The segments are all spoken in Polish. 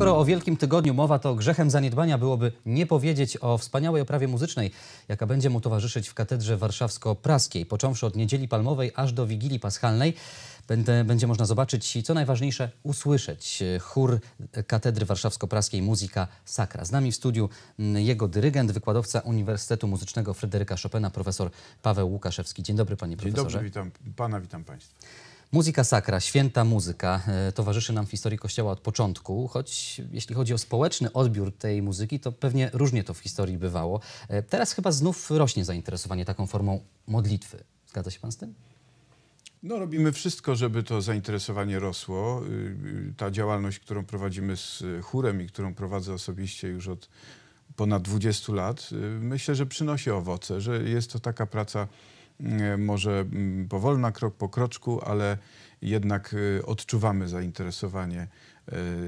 skoro o Wielkim Tygodniu mowa, to grzechem zaniedbania byłoby nie powiedzieć o wspaniałej oprawie muzycznej, jaka będzie mu towarzyszyć w katedrze warszawsko-praskiej. Począwszy od Niedzieli Palmowej aż do Wigilii Paschalnej Będę, będzie można zobaczyć i co najważniejsze usłyszeć e, chór Katedry Warszawsko-Praskiej Muzyka Sakra. Z nami w studiu jego dyrygent, wykładowca Uniwersytetu Muzycznego Fryderyka Chopina, profesor Paweł Łukaszewski. Dzień dobry panie profesorze. Dzień dobry, witam pana, witam państwa. Muzyka sakra, święta muzyka e, towarzyszy nam w historii Kościoła od początku, choć jeśli chodzi o społeczny odbiór tej muzyki, to pewnie różnie to w historii bywało. E, teraz chyba znów rośnie zainteresowanie taką formą modlitwy. Zgadza się pan z tym? No, robimy wszystko, żeby to zainteresowanie rosło. Y, y, ta działalność, którą prowadzimy z e, chórem i którą prowadzę osobiście już od ponad 20 lat, y, myślę, że przynosi owoce, że jest to taka praca E, może mm, powolna, krok po kroczku, ale jednak e, odczuwamy zainteresowanie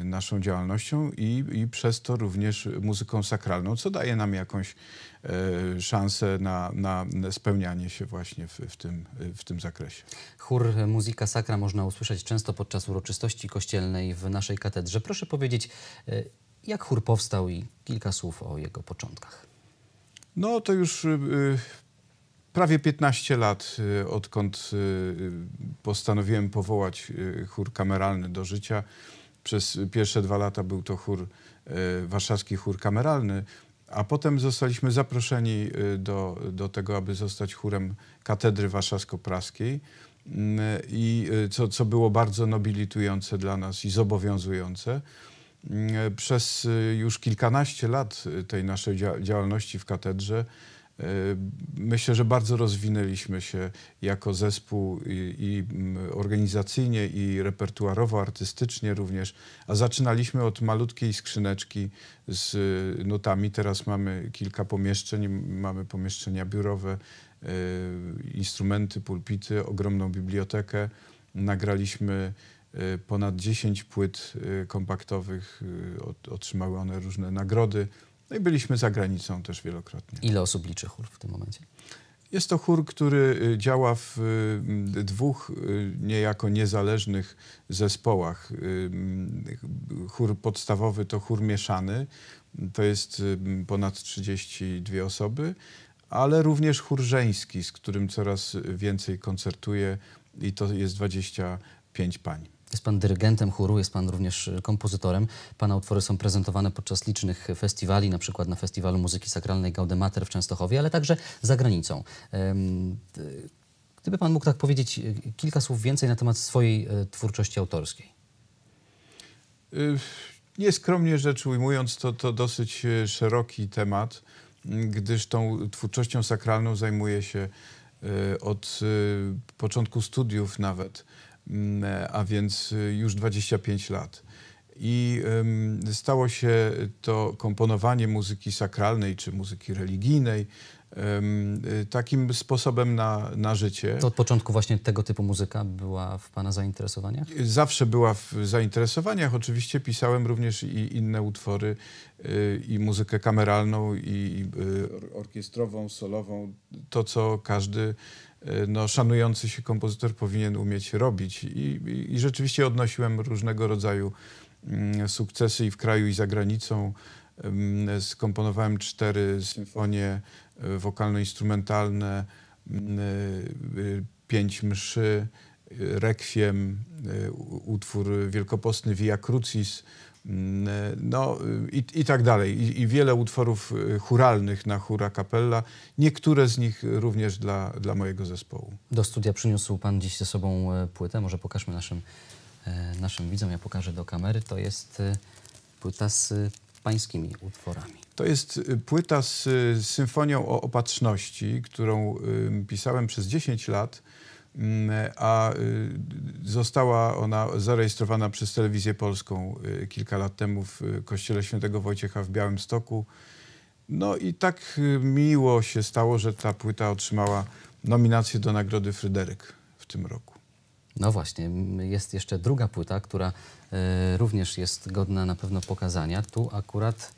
e, naszą działalnością i, i przez to również muzyką sakralną, co daje nam jakąś szansę na, na spełnianie się właśnie w, w, tym, w tym zakresie. Chór Muzyka Sakra można usłyszeć często podczas uroczystości kościelnej w naszej katedrze. Proszę powiedzieć, jak chór powstał i kilka słów o jego początkach. No to już prawie 15 lat, y, odkąd y, y, postanowiłem powołać chór kameralny do życia. Przez pierwsze dwa lata był to chór, warszawski chór kameralny, a potem zostaliśmy zaproszeni do, do tego, aby zostać chórem katedry warszawsko-praskiej. Mm, I co, co było bardzo nobilitujące dla nas i zobowiązujące mm, przez już kilkanaście lat tej naszej działalności w katedrze Y, myślę, że bardzo rozwinęliśmy się jako zespół i, i, mm, organizacyjnie, i repertuarowo, artystycznie również, a zaczynaliśmy od malutkiej skrzyneczki z y, nutami. Teraz mamy kilka pomieszczeń, mamy pomieszczenia biurowe, y, instrumenty, pulpity, ogromną bibliotekę. Nagraliśmy ponad 10 płyt kompaktowych, otrzymały one różne nagrody. No i byliśmy za granicą też wielokrotnie. Ile osób liczy chór w tym momencie? Jest to chór, który y, działa w y, dwóch y, niejako niezależnych zespołach. Chór podstawowy to chór mieszany, to jest ponad 32 osoby, ale również chór żeński, z którym coraz więcej koncertuje i to jest 25 pań. Jest pan dyrygentem chóru, jest pan również y, kompozytorem. Pana utwory są prezentowane podczas licznych festiwali, na przykład na Festiwalu Muzyki Sakralnej Gaudemater w Częstochowie, ale także za granicą. Gdyby pan mógł tak powiedzieć y, kilka słów więcej na temat swojej y, twórczości autorskiej. Nieskromnie rzecz ujmując, to, to dosyć szeroki temat, gdyż tą twórczością sakralną zajmuję się od początku studiów nawet. Mm, a więc y, już 25 lat. I stało się to komponowanie muzyki sakralnej czy muzyki religijnej y, takim sposobem na, na życie. To od początku właśnie tego typu muzyka była w Pana zainteresowaniach? Y, zawsze była w zainteresowaniach. Oczywiście pisałem również i inne utwory, i muzykę kameralną, i orkiestrową, solową. To, co każdy Y, no, szanujący się kompozytor powinien umieć robić. I, i, I, rzeczywiście odnosiłem różnego rodzaju mm, sukcesy i w kraju, i za granicą. Skomponowałem cztery symfonie y, wokalno-instrumentalne, mm, y, pięć mszy, rekwiem, utwór wielkopostny Via Crucis, Mm, no i, i tak dalej. I, I, wiele utworów y, churalnych na Hura kapella, niektóre z nich również dla, dla mojego zespołu. Do studia przyniósł Pan dziś ze sobą e, płytę, może pokażmy naszym, e, naszym widzom, ja pokażę do kamery. To jest e, płyta z Pańskimi utworami. To jest y, płyta z y, symfonią o opatrzności, którą pisałem przez 10 lat Mm, a y, została ona zarejestrowana przez Telewizję Polską y, kilka lat temu w y, kościele świętego Wojciecha w Białymstoku. No i tak miło się stało, że ta płyta otrzymała nominację do Nagrody Fryderyk w tym roku. No właśnie, jest jeszcze druga płyta, która również jest godna na pewno pokazania. Tu akurat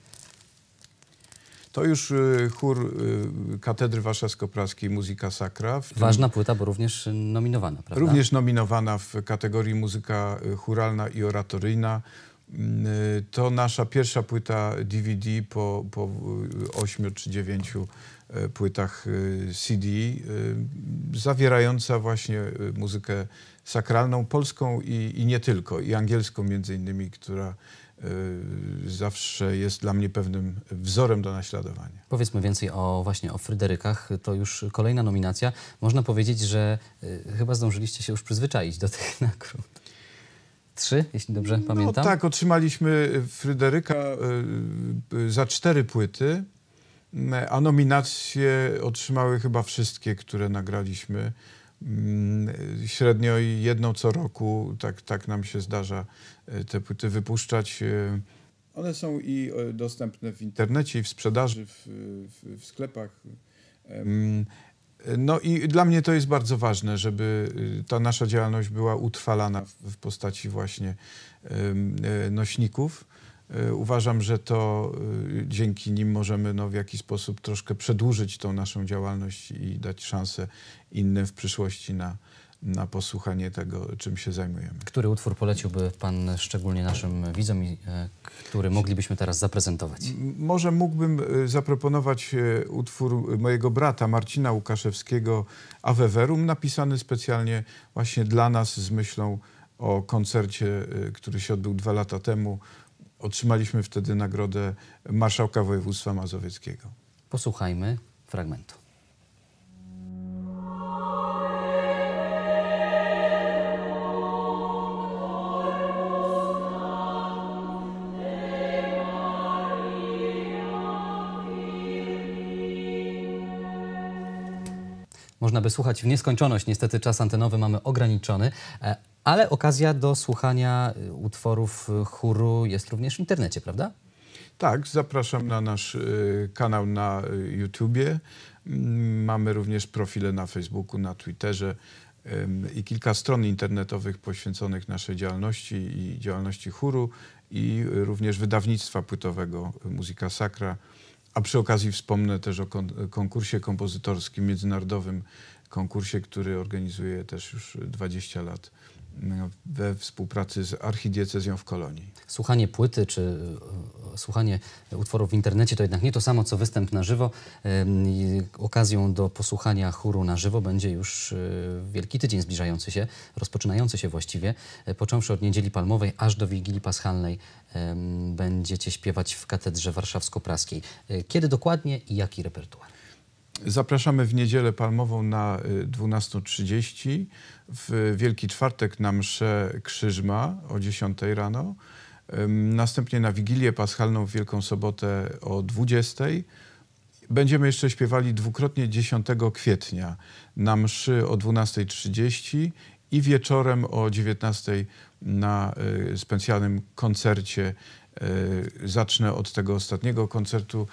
to już y, chór y, Katedry Warszawsko-Praskiej Muzyka Sakra. Ważna płyta, bo również nominowana, prawda? Również nominowana w kategorii muzyka y, churalna i oratoryjna. Mm, to nasza pierwsza płyta DVD po, po 8 czy 9 płytach CD, zawierająca właśnie muzykę sakralną, polską i, i nie tylko, i angielską między innymi, która Y, zawsze jest dla mnie pewnym wzorem do naśladowania. Powiedzmy więcej o właśnie o Fryderykach. To już kolejna nominacja. Można powiedzieć, że y, chyba zdążyliście się już przyzwyczaić do tych nagród. Trzy, jeśli dobrze no, pamiętam. Tak, otrzymaliśmy Fryderyka y, za cztery płyty, a nominacje otrzymały chyba wszystkie, które nagraliśmy. Mm, średnio jedną co roku, tak, tak nam się zdarza e, te płyty wypuszczać. E, One są i e, dostępne w internecie, i w sprzedaży, w, w, w sklepach. Mm, no i dla mnie to jest bardzo ważne, żeby ta nasza działalność była utrwalana w postaci właśnie nośników. E, uważam, że to y, dzięki nim możemy no, w jakiś sposób troszkę przedłużyć tą naszą działalność i dać szansę innym w przyszłości na, na posłuchanie tego, czym się zajmujemy. Który utwór poleciłby Pan szczególnie naszym widzom i e, który moglibyśmy teraz zaprezentować? Może mógłbym e, zaproponować utwór mojego brata Marcina Łukaszewskiego Aveverum, napisany specjalnie właśnie dla nas z myślą o koncercie, który się odbył dwa lata temu Otrzymaliśmy wtedy nagrodę marszałka województwa mazowieckiego. Posłuchajmy fragmentu. Można by słuchać w nieskończoność. Niestety czas antenowy mamy ograniczony, e, ale okazja do słuchania y, utworów y, chóru jest również w internecie, prawda? Tak, zapraszam na nasz y, kanał na YouTubie. Mm, mamy również profile na Facebooku, na Twitterze i kilka stron internetowych poświęconych naszej działalności i działalności chóru i również wydawnictwa płytowego Muzyka Sakra. A przy okazji wspomnę też o konkursie kompozytorskim międzynarodowym, konkursie, który organizuje też już 20 lat E, we współpracy z archidiecezją w Kolonii. Słuchanie płyty czy e, słuchanie utworów w internecie to jednak nie to samo, co występ na żywo. Okazją do posłuchania chóru na żywo będzie już e, Wielki Tydzień zbliżający się, rozpoczynający się właściwie. Począwszy od Niedzieli Palmowej aż do Wigilii Paschalnej będziecie śpiewać w Katedrze Warszawsko-Praskiej. Kiedy dokładnie i jaki repertuar? Zapraszamy w niedzielę palmową na 12.30, y, w Wielki Czwartek na mszę Krzyżma o 10 rano, następnie na Wigilię Paschalną w Wielką Sobotę o 20.00. Będziemy jeszcze śpiewali dwukrotnie 10 kwietnia na mszy o 12.30 i wieczorem o 19.00 na y, specjalnym koncercie Y, zacznę od tego ostatniego koncertu,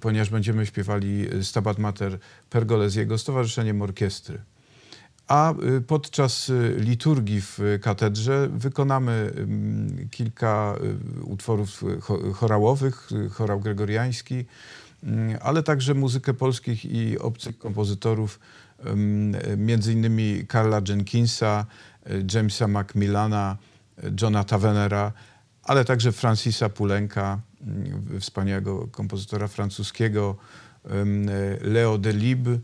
ponieważ będziemy śpiewali y, Stabat Mater Pergole z jego Stowarzyszeniem Orkiestry. A y, podczas liturgii w katedrze wykonamy mm, kilka utworów chorałowych, chorał gregoriański, mm, ale także muzykę polskich i obcych kompozytorów, mm, między innymi Carla Jenkinsa, Jamesa Macmillana, Johna Tavenera ale także Francisa Pulenka, mm, wspaniałego kompozytora francuskiego, Leo Delibes,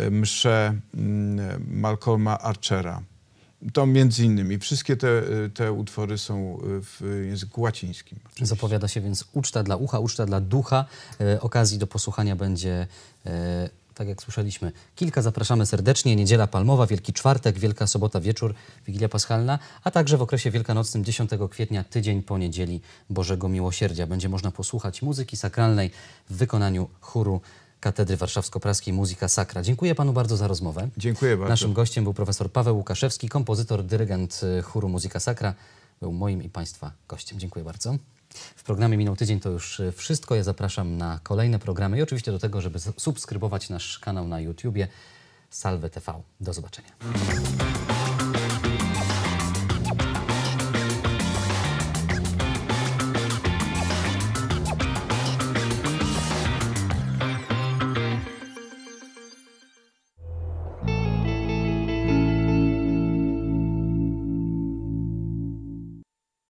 y, msze mm, Malcolma Archera. To między innymi. Wszystkie te, y, te utwory są y, w języku łacińskim. Oczywiście. Zapowiada się więc uczta dla ucha, uczta dla ducha. okazji do posłuchania będzie tak jak słyszeliśmy, kilka zapraszamy serdecznie. Niedziela Palmowa, Wielki Czwartek, Wielka Sobota Wieczór, Wigilia Paschalna, a także w okresie wielkanocnym 10 kwietnia, tydzień po niedzieli Bożego Miłosierdzia. Będzie można posłuchać muzyki sakralnej w wykonaniu chóru Katedry Warszawsko-Praskiej Muzyka Sakra. Dziękuję panu bardzo za rozmowę. Dziękuję bardzo. Naszym gościem był profesor Paweł Łukaszewski, kompozytor, dyrygent y, chóru Muzyka Sakra. Był moim i państwa gościem. Dziękuję bardzo. W programie Minął Tydzień to już e, wszystko. Ja zapraszam na kolejne programy i oczywiście do tego, żeby subskrybować nasz kanał na YouTubie Salve TV. Do zobaczenia.